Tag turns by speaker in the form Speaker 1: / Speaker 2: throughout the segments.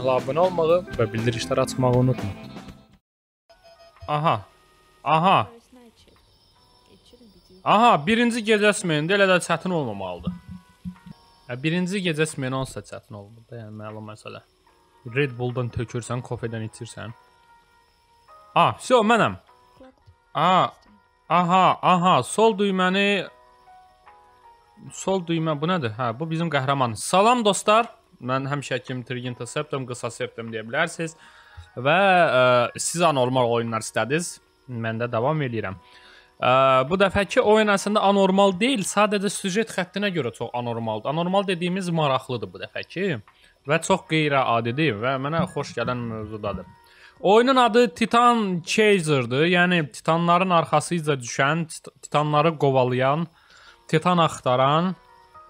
Speaker 1: kanala abunə olmağı və bildirişləri açmağı unutma. Aha. Aha. Aha, birinci gecə smenində elə də çətin olmamalıdır. Hə, birinci gecə smeni onsa çətin olmur da, yəni məlum məsələ. Red Bull-dan tökürsən, kofedən içirsən. A, vəsyo, mənəm. A, aha, aha, sol düyməni sol düymə bu nədir? Hə, bu bizim qəhrəman. Salam dostlar. Mən həmişə kimi Trigintaseptum, qısa septum deyə bilərsiniz. Və ə, e, siz anormal oyunlar istədiniz. Mən də davam eləyirəm. Ə, e, bu dəfəki oyun əslində anormal deyil, sadəcə süjet xəttinə görə çox anormaldır. Anormal dediyimiz maraqlıdır bu dəfəki və çox qeyri-adidir və mənə xoş gələn mövzudadır. Oyunun adı Titan Chaser'dır. Yəni titanların arxasıyla düşən, titanları qovalayan, titan axtaran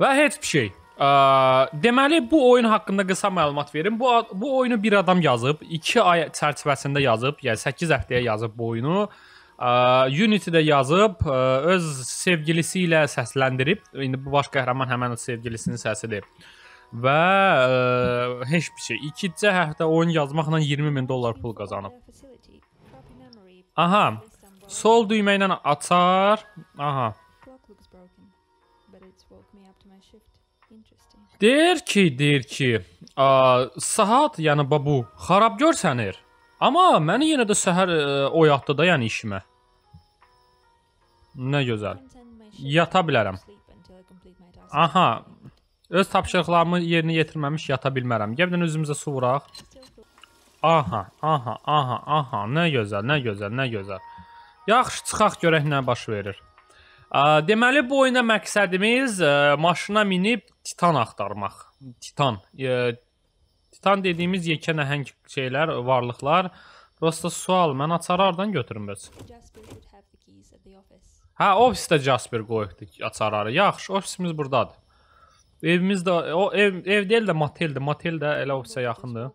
Speaker 1: və heç bir şey. Deməli bu oyun haqqında qısa məlumat verim. Bu bu oyunu bir adam yazıb, 2 ay çərçivəsində yazıb, yəni 8 həftəyə yazıb bu oyunu. Unity-də yazıb, öz sevgilisi ilə səsləndirib. İndi bu baş qəhrəman həmin sevgilisinin səsidir. Və ə, heç bir şey. 2-ci həftə oyun yazmaqla 20 min dollar pul qazanıb. Aha. Sol düymə ilə açar. Aha. Deyir ki, deyir ki, ə, saat, yəni babu xarab görsənir. Amma məni yenə də səhər ə, e, oyatdı da, yəni işimə. Nə gözəl. Yata bilərəm. Aha. Öz tapşırıqlarımı yerinə yetirməmiş yata bilmərəm. Gəl özümüzə su vuraq. Aha, aha, aha, aha. Nə gözəl, nə gözəl, nə gözəl. Yaxşı, çıxaq görək nə baş verir. Deməli bu oyuna məqsədimiz maşına minib titan axtarmaq. Titan. Titan dediyimiz yekə nəhəng şeylər, varlıqlar. Prosta sual, mən açarı hardan götürüm bəs? Hə, ofisdə Jasper qoyubdu açarları. Yaxşı, ofisimiz burdadır. Evimiz də o ev ev deyil də moteldir. Motel də elə ofisə yaxındır.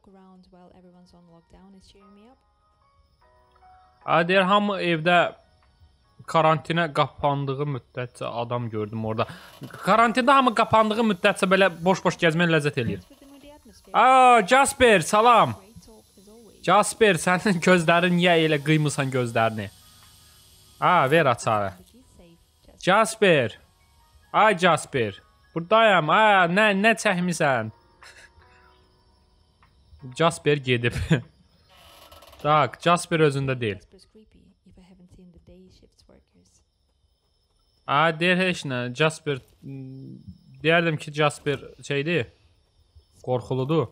Speaker 1: Hə, deyir hamı evdə karantinə qapandığı müddətcə adam gördüm orada. Karantində hamı qapandığı müddətcə belə boş-boş gəzmək ləzzət eləyir. Aa, Jasper, salam. Jasper, sənin gözlərin niyə elə qıymısan gözlərini? Aa, ver açarı. Jasper. Ay Jasper. Buradayam. Aa, nə nə çəkmisən? Jasper gedib. Tak, Jasper özündə deyil. A, deyir heç nə, Jasper deyərdim ki, Jasper şeydir. Qorxuludur.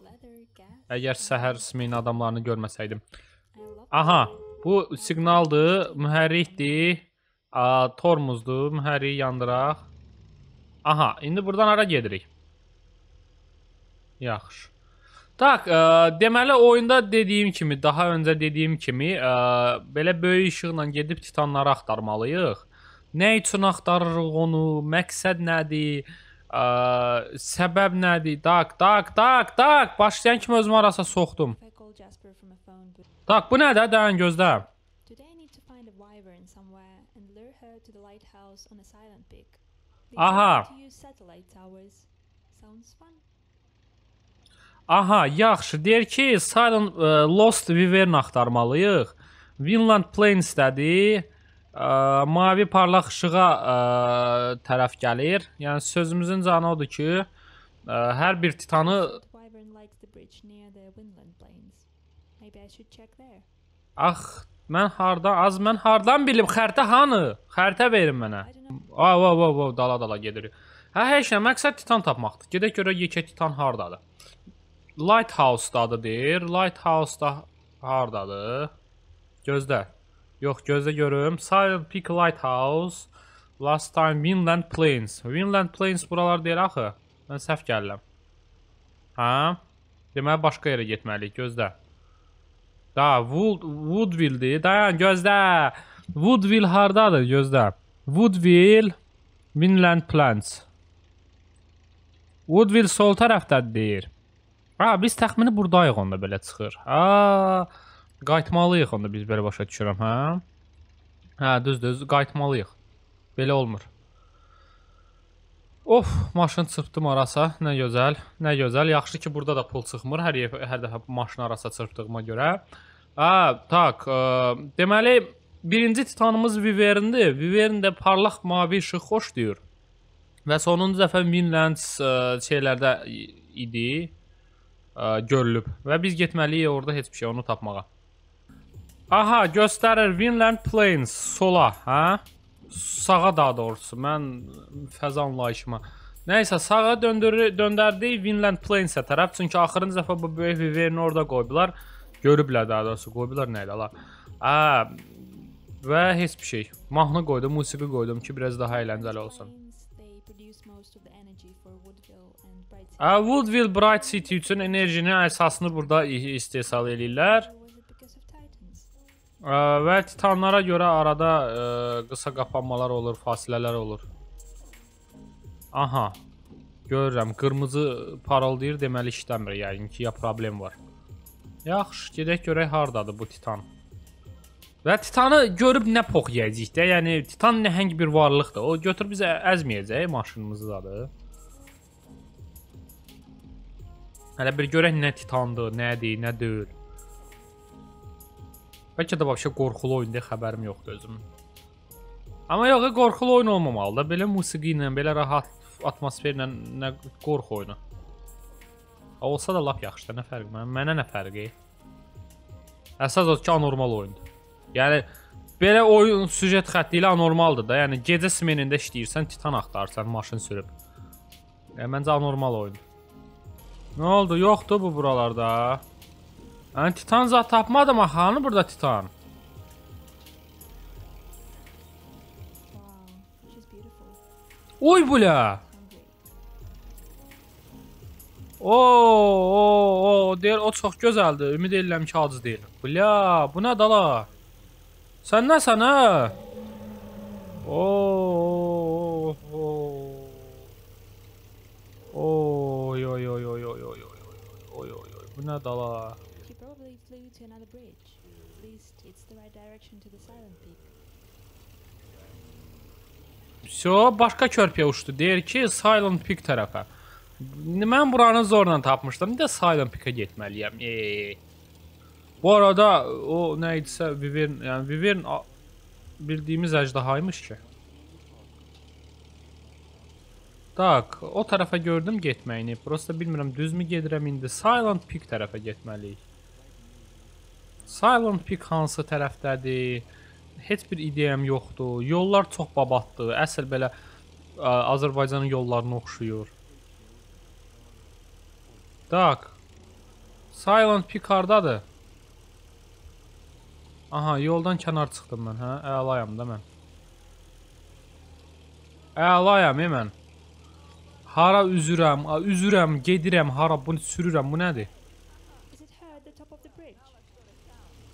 Speaker 1: Əgər səhər smin adamlarını görməsəydim. Aha, bu siqnaldır, mühərrikdir. A, tormuzdur, mühərriyi yandıraq. Aha, indi buradan hara gedirik? Yaxşı. Tak, ə, e, deməli oyunda dediyim kimi, daha öncə dediyim kimi, ə, e, belə böyük işıqla gedib titanları axtarmalıyıq. Nə üçün axtarırıq onu? Məqsəd nədir? Ə, səbəb nədir? Tak, tak, tak, tak. Başlayan kimi özümü arasa soxdum. Tak, bu nədir? Dayan gözlə. Aha. Aha, yaxşı. Deyir ki, Silent ə, Lost Wyvern axtarmalıyıq. Vinland Plains-dədir ə, mavi parlaq işığa ə, tərəf gəlir. Yəni sözümüzün canı odur ki, ə, hər bir titanı Ax, mən harda, az mən hardan bilim xəritə hanı? Xəritə verin mənə. Ay, ay, ay, ay, dala-dala gedirik. Hə, heç nə, məqsəd titan tapmaqdır. Gedək görə yekə titan hardadır. Lighthouse-dadır. Lighthouse-da hardadır? Gözlə. Yox, gözlə görüm. Silent Peak Lighthouse. Last time Winland Plains. Winland Plains buralar deyil axı. Mən səhv gəlirəm. Hə? Deməli başqa yerə getməliyik, gözlə. Da, Wood Woodville-dir. Dayan, gözlə. Woodville hardadır, gözlə. Woodville Winland Plains. Woodville sol tərəfdədir deyir. Ha, biz təxmini burdayıq onda belə çıxır. Ha. Qayıtmalıyıq onda biz belə başa düşürəm, hə? Hə, düzdür, düz, qayıtmalıyıq. Belə olmur. Of, maşın çırpdım arasa. Nə gözəl, nə gözəl. Yaxşı ki, burada da pul çıxmır hər yer, hər dəfə maşın arasa çırpdığıma görə. Hə, tak. Ə, e, deməli, birinci titanımız Viverndir. Vivern də parlaq mavi işıq xoşlayır. Və sonuncu dəfə Vinlands e, şeylərdə idi, ə, e, görülüb. Və biz getməliyik orada heç bir şey onu tapmağa. Aha, göstərir Vinland Plains sola, hə? Sağa daha doğrusu. Mən fəza anlayışıma. Nəysə, sağa döndərdik Vinland Plains-ə tərəf. Çünki axırıncı dəfə bu böyük viverni orada qoydular. Görüblər daha doğrusu, qoydular nə ilə lan. Ə, hə, və heç bir şey. Mahnı qoydum, musiqi qoydum ki, biraz daha əyləncəli olsun. Ə, hə, Woodville Bright City üçün enerjinin əsasını burada istehsal eləyirlər. Və titanlara görə arada ə, qısa qapanmalar olur, fasilələr olur. Aha. Görürəm, qırmızı parıldayır, deməli işləmir, yəni ki, ya problem var. Yaxşı, gedək görək hardadır bu titan. Və titanı görüb nə pox yeyəcəyik də, yəni titan nəhəng bir varlıqdır. O götür bizə əzməyəcək, maşınımızı dadır. Hələ bir görək nə titandır, nədir, nə deyil. Bəlkə də vəbşə qorxulu oyun deyə xəbərim yoxdur özüm. Amma yox, qorxulu oyun olmamalı da. Belə musiqi ilə, belə rahat atmosferlə nə qorxu oyunu. Olsa da lap yaxşıdır, nə fərqi mənə? Mənə nə fərqi? Əsas odur ki, anormal oyundur. Yəni belə oyun süjet xətti ilə anormaldır da. Yəni gecə smenində işləyirsən, titan axtarırsan, maşın sürüb. Yəni məncə anormal oyundur. Nə oldu? Yoxdur bu buralarda. Yani titan zat tapmadım ha. Hani burada titan? Oy bula. Oo, oo, oo, deyir o çok güzeldi Ümid edirəm ki, acı deyil. Bula, bu ne dala? Sən nəsən ha? Oo, oo. Oy, oy, oy, oy, oy, oy, oy, oy, oy, oy. Bu nə dala? Vsyo, başqa körpüyə uçdu. Deyir ki, Silent Peak tərəfə. Mən buranı zorla tapmışdım. Bir də Silent Peak-ə getməliyəm. Ey. Bu arada o nə idisə Vivern, yəni Vivern bildiyimiz əjdahaymış ki. Tak, o tərəfə gördüm getməyini. Prosta bilmirəm düzmü gedirəm indi. Silent Peak tərəfə getməliyik. Silent Peak hansı tərəfdədir? heç bir ideyam yoxdur. Yollar çox babatdır. Əsl belə ə, Azərbaycanın yollarına oxşuyur. Tak. Silent Picard-dadır. Aha, yoldan kənar çıxdım mən, hə? Əlayam da mən. Əlayam, e mən. Hara üzürəm, üzürəm, gedirəm, hara bunu sürürəm, bu nədir?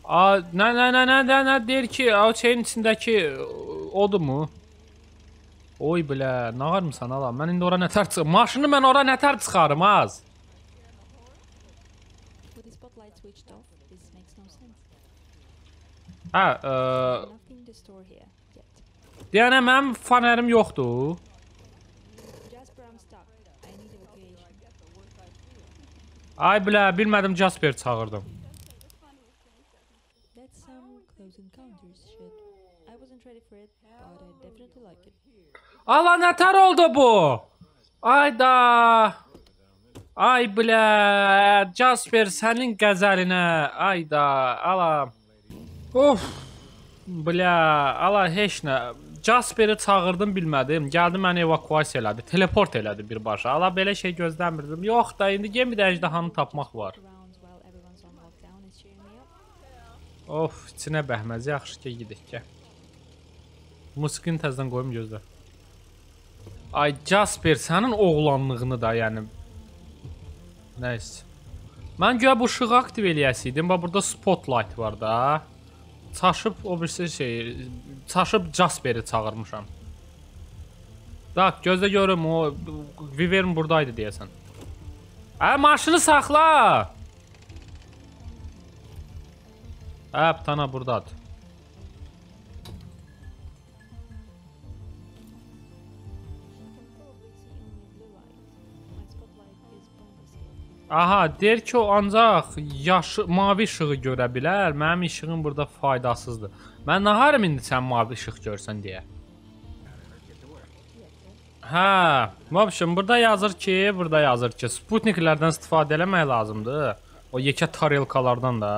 Speaker 1: A, nə, nə, nə, nə, nə, nə deyir ki, o şeyin içindəki odumu? Oy bilə, nağarmısan ala? Mən indi ora nətər çıxarım? Maşını mən ora nətər çıxarım az? Hə, ə... E, deyənə, mənim fanərim yoxdur. Ay bilə, bilmədim Jasper çağırdım. Alan atar oldu bu. Ayda. Ay bilə. Jasper sənin qəzəlinə. Ayda. Ala. Of. Bilə. Ala heç nə. Jasperi çağırdım bilmədim. Gəldi məni evakuasiya elədi. Teleport elədi birbaşa. Ala belə şey gözləmirdim. Yox da indi gemidə əjdahanı tapmaq var. Of, içinə bəhməz. Yaxşı ki, gidik ki. Musiqini təzədən qoyum gözlə. Ay Jasper sənin oğlanlığını da, yəni Nəysə. Mən güya bu işığı aktiv eləyəsi idim. Bax burada spotlight var da. Çaşıb o bir şey, çaşıb Jasper'i çağırmışam. Bax gözlə görüm o Vivern buradaydı deyəsən. Hə maşını saxla. Hə, Tana burdadır. Aha, deyir ki, o ancaq yaşı, mavi işığı görə bilər. Mənim işığım burada faydasızdır. Mən nə harim indi sən mavi işıq görsən deyə. Hə, vəbşim, burada yazır ki, burada yazır ki, sputniklərdən istifadə eləmək lazımdır. O yekə tarelkalardan da.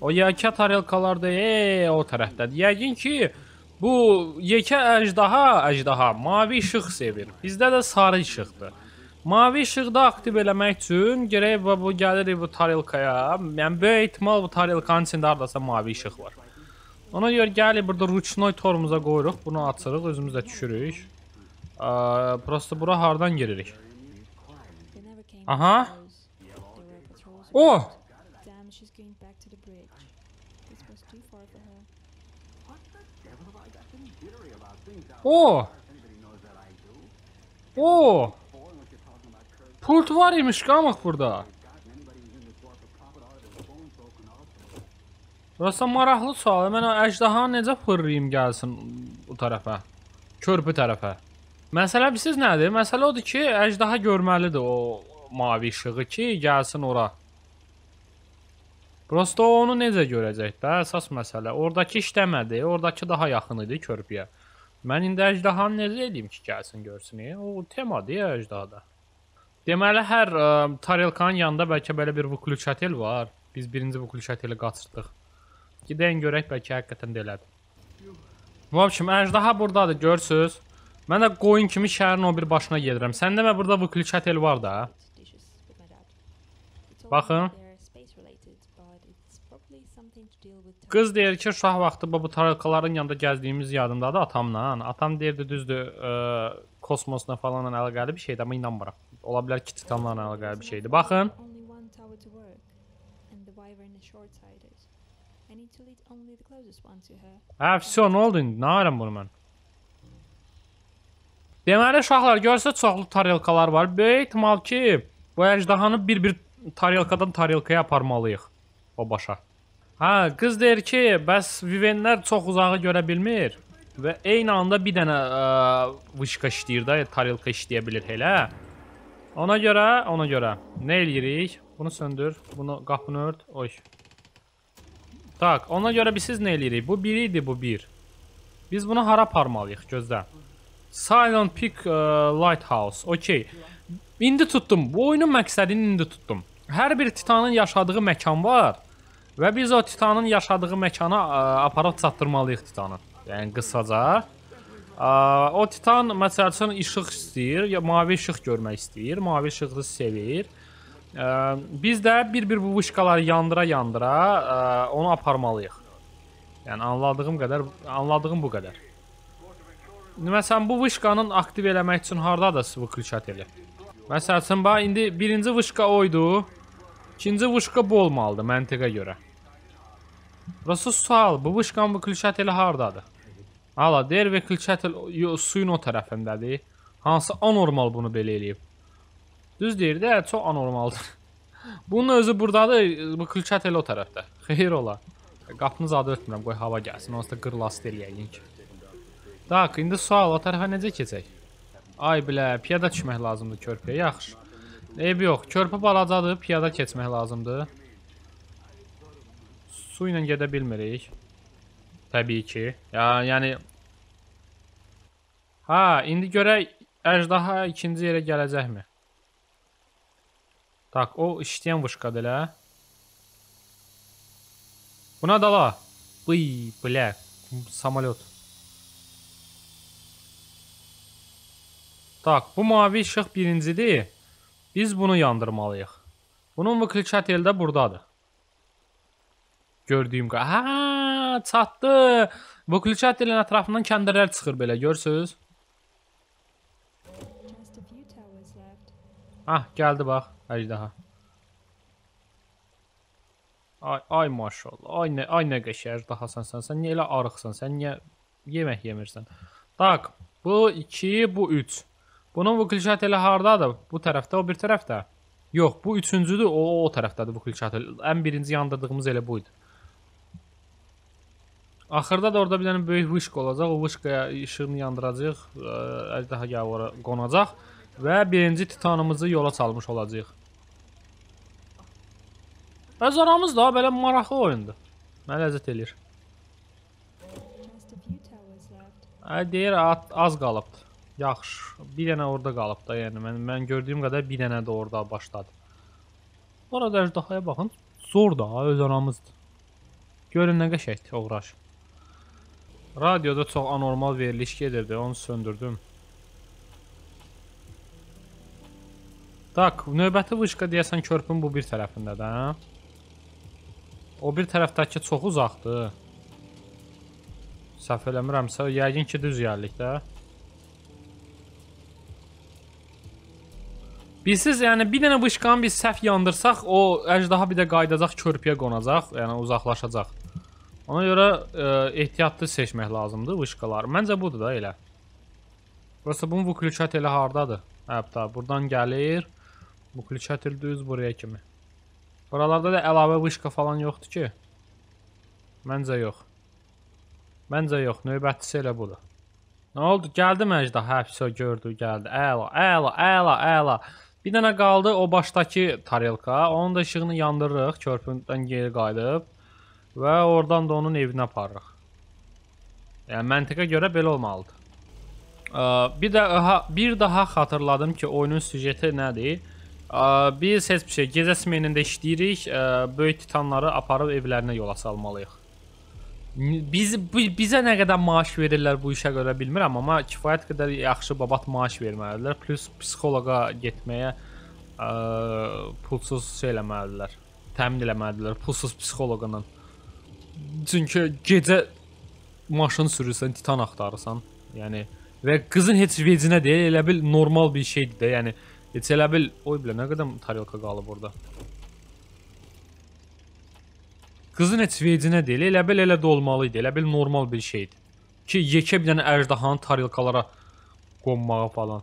Speaker 1: O yekə tarelkalar da, ey, o tərəfdədir. Yəqin ki, bu yekə əjdaha, əjdaha mavi işıq sevir. Bizdə də sarı işıqdır. Mavi işıqda aktiv eləmək üçün gərək bu, bu gəlirik bu tarelkaya. Yəni böyük ehtimal bu tarelkanın içində hardasa mavi işıq var. Ona görə gəlirik burada ruchnoy torumuza qoyuruq, bunu açırıq, özümüz də düşürük. Prosto bura hardan giririk? Aha. Oh! Oh! Oh! Pult var imiş qamaq burada. Burası maraqlı sual. Mən əjdahanı necə fırlayım gəlsin bu tərəfə? Körpü tərəfə. Məsələ bilirsiniz nədir? Məsələ odur ki, əjdaha görməlidir o mavi işığı ki, gəlsin ora. Prosta onu necə görəcək də əsas məsələ. Oradakı işləmədi, oradakı daha yaxın idi körpüyə. Mən indi əjdahanı necə edeyim ki, gəlsin görsün? E, o temadır əjdahada. Deməli hər ə, e, tarelkanın yanında bəlkə belə bir vukluçatel var. Biz birinci vukluçateli qaçırdıq. Gedəyin görək bəlkə həqiqətən də elədir. Vəbşim, əjdaha burdadır, görürsüz? Mən də qoyun kimi şəhərin o bir başına gedirəm. Səndə mə burada vukluçatel var da. Baxın. Qız deyir ki, uşaq vaxtı bu tarelkaların yanında gəzdiyimiz yadımdadır atamla. Atam deyirdi düzdür, ə, e, kosmosla falan əlaqəli bir şeydir, amma inanmıram. Ola bilər ki, titanlarla əlaqəli bir şeydir. Baxın. Hə, vəsə, nə oldu indi? Nə ayrım bunu mən? Deməli, uşaqlar, görsə çoxlu tarelkalar var. Böyük ehtimal ki, bu əjdahanı bir-bir tarelkadan tarelkaya aparmalıyıq. O başa. Hə, qız deyir ki, bəs vivenlər çox uzağı görə bilmir. Və eyni anda bir dənə ə, e, vışqa işləyir də, tarelka işləyə bilir elə. Ona görə, ona görə. Nə eləyirik? Bunu söndür, bunu qapını ört. Oy. Tak, ona görə biz siz nə eləyirik? Bu 1 idi, bu 1. Biz bunu hara aparmalıyıq? Gözlə. Silent Peak uh, Lighthouse. Okay. İndi tutdum. Bu oyunun məqsədini indi tutdum. Hər bir titanın yaşadığı məkan var və biz o titanın yaşadığı məkana ə, e, aparıb çatdırmalıyıq titanı. Yəni qısaca O titan məsəlçən işıq istəyir, ya mavi işıq görmək istəyir, mavi işığı sevir. Biz də bir-bir bu vışqaları yandıra-yandıra onu aparmalıyıq. Yəni anladığım qədər, anladığım bu qədər. Məsələn bu vışqanın aktiv eləmək üçün hardadır svıklçateli? Məsələn bax indi birinci vışqa oydu. İkinci vışqa bu olmalıdır məntiqə görə. Burası sual, bu vışqanın vıklişateli hardadır? Ala deyir Vekil Çətil suyun o tərəfindədir. Hansı anormal bunu belə eləyib. Düz deyir də, çox anormaldır. Bunun özü burdadır, bu Kilçətel o tərəfdə. Xeyir ola. Qapını zad ötmürəm, qoy hava gəlsin. Onsuz da qırlastır yəqin ki. Tak, indi sual o tərəfə necə keçək? Ay bilə, piyada düşmək lazımdır körpəyə. Yaxşı. Eyb yox, körpə balacadır, piyada keçmək lazımdır. Su ilə gedə bilmirik. Təbii ki. Ya, yəni... Ha, indi görək əjdaha ikinci yerə gələcəkmi? Tak, o işləyən vışqadır, elə? Buna dala. Bıy, blə, samolyot. Tak, bu mavi işıq birincidir. Biz bunu yandırmalıyıq. Bunun vıklı çəteldə buradadır. Gördüyüm qa... Haa! çatdı. Vuklüçatelin ətrafından kəndirlər çıxır belə, görürsüz? Ah, gəldi bax, əjdaha. Ay, ay maşallah. Ay nə, ay nə qəşəng əjdahasan sən. Sən niyə elə arıqsan? Sən niyə yemək yemirsən? Tak, bu 2, bu 3. Bunun vuklüçateli hardadır? Bu tərəfdə, o bir tərəfdə. Yox, bu üçüncüdür, o o tərəfdədir vuklüçatel. Ən birinci yandırdığımız elə bu idi. Axırda da orada bir dənə böyük vışq olacaq. O vışqaya işığını yandıracaq, e, əjdaha gəvara qonacaq və birinci titanımızı yola salmış olacağıq. Öz aramız da belə maraqlı oyundur. Mənə ləzzət eləyir. Deyir, az qalıbdır. Yaxşı, bir dənə orada qalıb da, yəni mən, mən gördüyüm qədər bir dənə də orada başladı. Orada əjdahaya baxın, zor da, öz aramızdır. Görün nə qəşəkdir, oğraş. Radioda çox anormal veriliş gedirdi, onu söndürdüm. Tak, növbəti vışqa deyəsən körpün bu bir tərəfindədir, hə? O bir tərəfdəki çox uzaqdır. Səhv eləmirəmsə, yəqin ki, düz yerlik də. Bilsiz, yəni bir dənə vışqanı biz səhv yandırsaq, o əjdaha bir də qayıdacaq körpüyə qonacaq, yəni uzaqlaşacaq. Ona görə ə, e, ehtiyatlı seçmək lazımdır vışqaları. Məncə budur da elə. Burası bunun vuklükat elə hardadır? Hətta buradan gəlir. Vuklükat düz buraya kimi. Buralarda da əlavə vışqa falan yoxdur ki. Məncə yox. Məncə yox, növbətçisi elə budur. Nə oldu? Gəldi məcda, həbsə gördü, gəldi. Əla, əla, əla, əla. Bir dənə qaldı o başdakı tarelka. Onun da işığını yandırırıq, körpündən geri qayıdıb. Və oradan da onun evinə aparırıq. Yəni məntiqə görə belə olmalıdır. Bir də bir daha xatırladım ki, oyunun süjeti nədir? Biz heç bir şey gecə smenində işləyirik, böyük titanları aparıb evlərinə yola salmalıyıq. Biz bizə nə qədər maaş verirlər bu işə görə bilmirəm, amma kifayət qədər yaxşı babat maaş verməlidirlər, plus psixoloqa getməyə ə, pulsuz şey eləməlidirlər. Təmin eləməlidirlər pulsuz psixoloqunun. Çünki gecə maşın sürürsən, titan axtarırsan. Yəni və qızın heç vecinə deyil, elə bil normal bir şeydir də. Yəni heç elə bil oy bilə nə qədər tarelka qalıb orada. Qızın heç vecinə deyil, elə bil elə də olmalı idi. Elə bil normal bir şeydir. Ki yekə bir dənə əjdahanın tarelkalara qonmağı falan.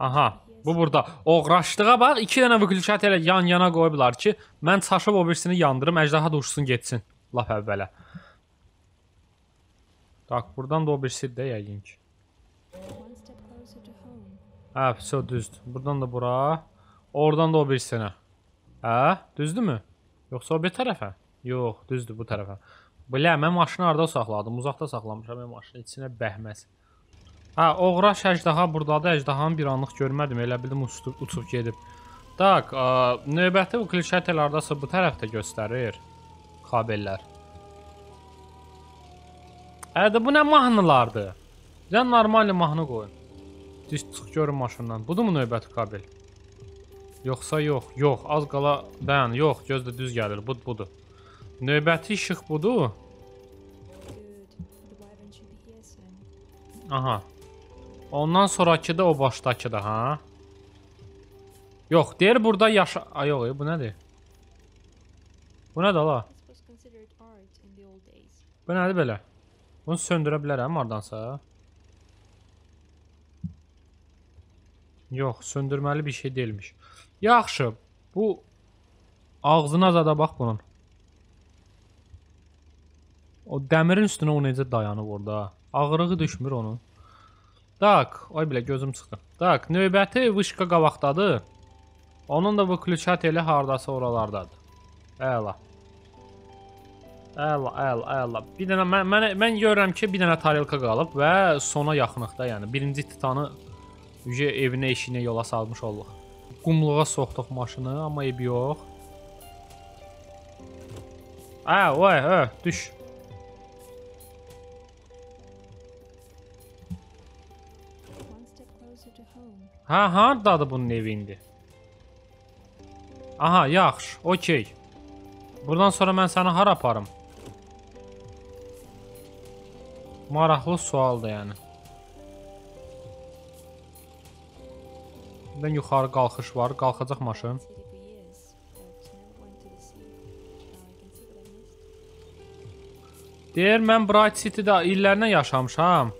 Speaker 1: Aha. Bu burada. Oğraşdığa bax, 2 dənə vüqülkət elə yan-yana qoyublar ki, mən çaşıb o birisini yandırım, əjdaha da uçsun getsin. Lap əvvələ. Bax, buradan da o birisi də yəqin ki. Hə, so düzdür. Buradan da bura. Oradan da o birisinə. Hə, düzdürmü? Yoxsa o bir tərəfə? Yox, düzdür bu tərəfə. Bilə, mən maşını harada saxladım? Uzaqda saxlamışam mən maşını. İçinə bəhməz. Hə, oğraş əjdaha buradadır. Əjdahanı bir anlıq görmədim. Elə bildim uçub, uçub gedib. Tak, növbəti bu klişətələrdə bu tərəfdə göstərir kabellər. Ədə bu nə mahnılardır? Bizə normal mahnı qoyun. Düz çıx görün maşından. Budurmu növbəti kabel? Yoxsa yox, yox, az qala dayan, yox, göz də düz gəlir. Bud budur. Növbəti işıq budur. Aha. Ondan sonrakı da o başdakı da, ha? Yox, deyir burada yaşa... Ay, yox, e, bu nədir? Bu nədir, la? Bu nədir belə? Bunu söndürə bilərəm hardansa. Yox, söndürməli bir şey deyilmiş. Yaxşı, bu ağzına zada bax bunun. O dəmirin üstünə o necə dayanıb orada. Ağırlığı düşmür onun. Tak, ay bilə gözüm çıxdı. Tak, növbəti vışqa qabaqdadır. Onun da bu klüçat elə hardasa oralardadır. Əla. Əla, əla, əla. Bir dənə mən mən, mən görürəm ki, bir dənə tarelka qalıb və sona yaxınıq da, yəni birinci titanı ücə evinə, işinə yola salmış olduq. Qumluğa soxduq maşını, amma eb yox. Ə, oy, ə, hə, düş. Hə, hardadır bunun evi indi? Aha, yaxşı, okey. Buradan sonra mən səni hara aparım? Maraqlı sualdır yəni. Buradan yuxarı qalxış var, qalxacaq maşın. Deyir, mən Bright City-də illərinə yaşamışam.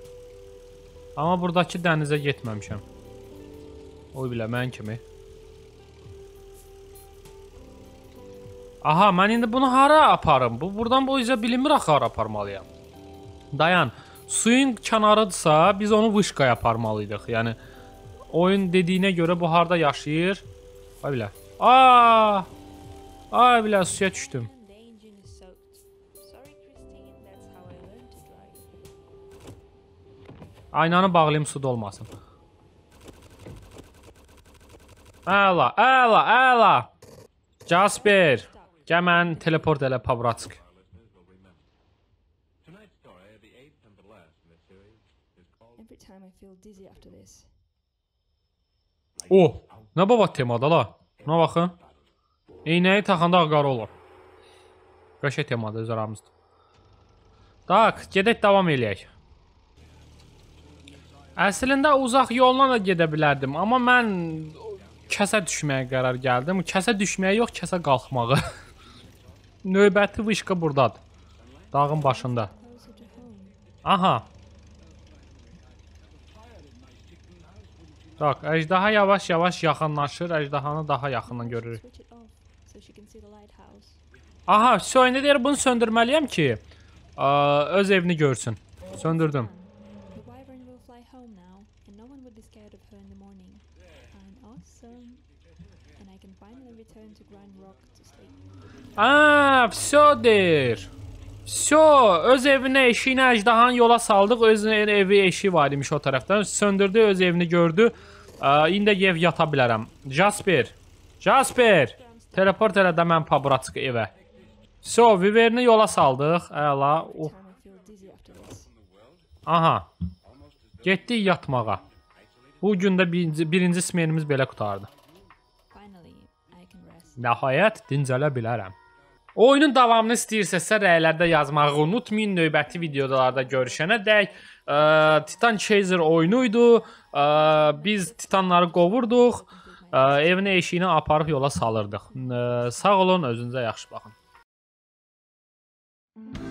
Speaker 1: Amma buradakı dənizə getməmişəm. Oy bilə, mən kimi. Aha, mən indi bunu hara aparım? Bu, buradan bu izə bilinmir axı hara aparmalıyam dayan. Yəni, suyun kənarıdırsa, biz onu vışqaya aparmalıydıq. Yəni, oyun dediyinə görə bu harada yaşayır. Ay bilə. Aaa! Ah! Ay bilə, suya düşdüm. Aynanı bağlayım, su dolmasın. Əla, əla, əla! Jasper, gəl mən teleport elə, pavracıq. dizzy after this. Oh, nə baba temada la. Buna baxın. Eynəyi taxanda ağqara olur. Qəşə temada öz aramızdır. Tak, gedək davam eləyək. Əslində uzaq yolla da gedə bilərdim, amma mən kəsə düşməyə qərar gəldim. Kəsə düşməyə yox, kəsə qalxmağa. Növbəti vışqa burdadır. Dağın başında. Aha. Bak, ejderha yavaş yavaş yakınlaşır. Ejderhanı daha yakından görürük. Aha, söndür deyir, bunu söndürməliyəm ki, öz evini görsün. Söndürdüm. Aa, vsyodir. Vsyo, öz evinə eşiyinə ejdahan yola saldıq. Öz evi eşi var imiş o tərəfdən. Söndürdü, öz evini gördü. İndi yev yata bilərəm. Jasper. Jasper. Teleport elə də mən pabraçıq evə. So, viverini yola saldıq. Əla. Oh. Aha. Getdik yatmağa. Bu gün də birinci, birinci smenimiz belə qutardı. Nəhayət dincələ bilərəm. Oyunun davamını istəyirsəsə rəylərdə yazmağı unutmayın. Növbəti videolarda görüşənə dək ə, Titan Chaser oyunuydu. Ə, biz titanları qovurduq, ə, evin eşiyinə aparıb yola salırdıq. Ə, sağ olun, özünüzə yaxşı baxın. Thank you